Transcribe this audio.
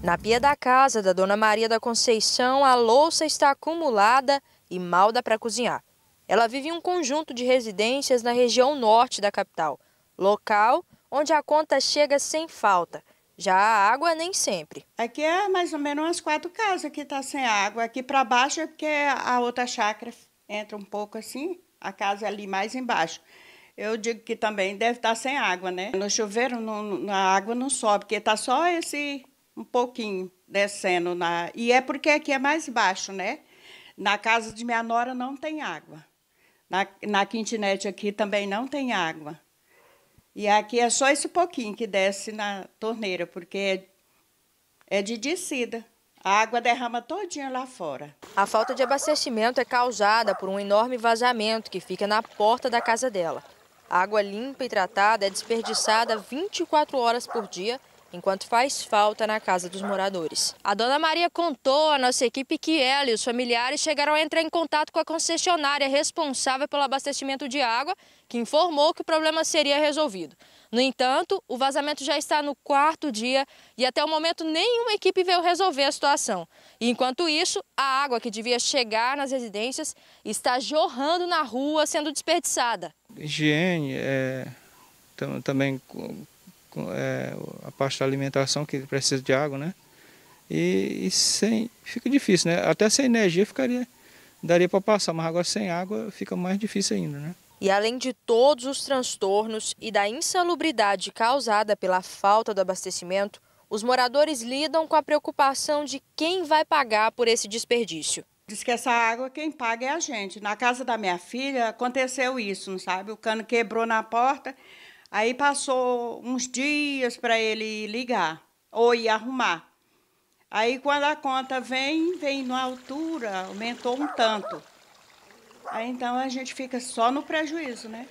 Na pia da casa da Dona Maria da Conceição, a louça está acumulada e mal dá para cozinhar. Ela vive em um conjunto de residências na região norte da capital, local onde a conta chega sem falta. Já a água nem sempre. Aqui é mais ou menos umas quatro casas que está sem água. Aqui para baixo é porque a outra chácara entra um pouco assim, a casa é ali mais embaixo. Eu digo que também deve estar tá sem água, né? No chuveiro a água não sobe, porque está só esse um pouquinho descendo na. E é porque aqui é mais baixo, né? Na casa de minha nora não tem água. Na, na quintinete aqui também não tem água. E aqui é só esse pouquinho que desce na torneira, porque é, é de descida. A água derrama todinha lá fora. A falta de abastecimento é causada por um enorme vazamento que fica na porta da casa dela. A água limpa e tratada é desperdiçada 24 horas por dia enquanto faz falta na casa dos moradores. A dona Maria contou à nossa equipe que ela e os familiares chegaram a entrar em contato com a concessionária responsável pelo abastecimento de água, que informou que o problema seria resolvido. No entanto, o vazamento já está no quarto dia e até o momento nenhuma equipe veio resolver a situação. E, enquanto isso, a água que devia chegar nas residências está jorrando na rua, sendo desperdiçada. Higiene, é, também é, a parte da alimentação que precisa de água, né? E, e, sem fica difícil, né? Até sem energia ficaria daria para passar, mas agora sem água fica mais difícil ainda, né? E além de todos os transtornos e da insalubridade causada pela falta do abastecimento, os moradores lidam com a preocupação de quem vai pagar por esse desperdício. Diz que essa água quem paga é a gente. Na casa da minha filha aconteceu isso, não sabe? O cano quebrou na porta, Aí passou uns dias para ele ligar ou ir arrumar. Aí quando a conta vem, vem na altura, aumentou um tanto. Aí então a gente fica só no prejuízo, né?